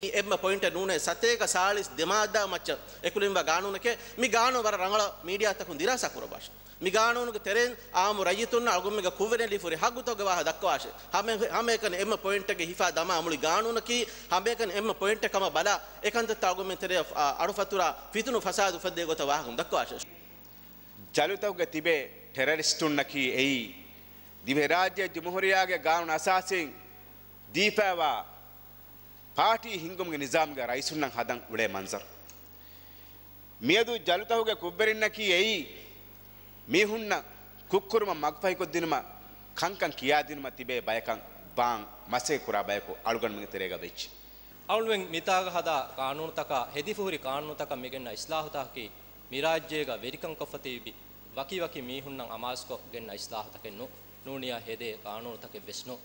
එම පොයින්ට නූනේ සතේක සාලිස් දෙමාදා මච්ච එකුලින්ව ගානුනකේ මි ගානෝ වර රංගල මීඩියා තකුන් දිරා සකුර බාෂ මි ගානෝනුක තෙරෙන් ආමු රජිතුන්න අගොම්මක කුවෙනෙලි ෆුරි හගුතෝග වාහ දක්වාෂ හැම හැමකන එම පොයින්ට ගේ හිෆා දමා අමුලි ගානුනකි හැමකන එම පොයින්ට කම බලා ඒකන්ත තාගොම්ම තෙරේ අරුෆතුරා ෆිතුනු ෆසාදු ෆද්දේ ගොත වාහගම් දක්වාෂ ජලුතෝග තිබේ ටෙරරිස්ටුන්නකි එයි දිවේ රාජ්‍ය ජමුහුරියාගේ ගානුන අසාසින් දීපෑවා ಪಾಟಿ ಹಿಂಗುಮ್ಗೆ ನಿಜಾಮ್ಗೆ ರೈಸುಣ್ಣಂಗೆ ಹದಂಗೆ ಉಳೆ ಮನ್ಸರ್ ಮೇದು ಜಲುತಹುಗೆ ಕುಬ್ಬರಿನ್ನಕಿ ಎಯಿ ಮೀಹುಣ್ಣ ಕುಕ್ಕುರುಮ ಮಗ್ಫೈಕೊದ್ದಿನುಮ ಕಂಕಂ ಕಿಯಾದಿನುಮ ತಿಬೆ ಬಯಕಂ ಬಾಂಗ್ ಮಸೆ ಕುರ ಬಯಕು ಅಳುಗಣ್ಮಗೆ ತಿರೇಗ ಬೆಚ್ಚಿ ಅವಳುವೆಂ ಮಿತಾಗ ಹದ ಕಾನೂನು ತಕ ಹೆದಿಫೂರಿ ಕಾನೂನು ತಕ ಮಿಗೆನ್ನ ಇಸ್ಲಾಹುತಾಕಿ ಮಿರಾಜ್ಯೇಗ ವೆರಿಕಂ ಕೊಫತೀಬಿ ವಕಿ ವಕಿ ಮೀಹುಣ್ಣಂ ಅಮಾಸ್ಕೊ ಗೆನ್ನ ಇಸ್ಲಾಹುತಕೆನ್ನು ನೂಣಿಯ ಹೆದೆ ಕಾನೂನು ತಕೆ ವೆಸ್ನು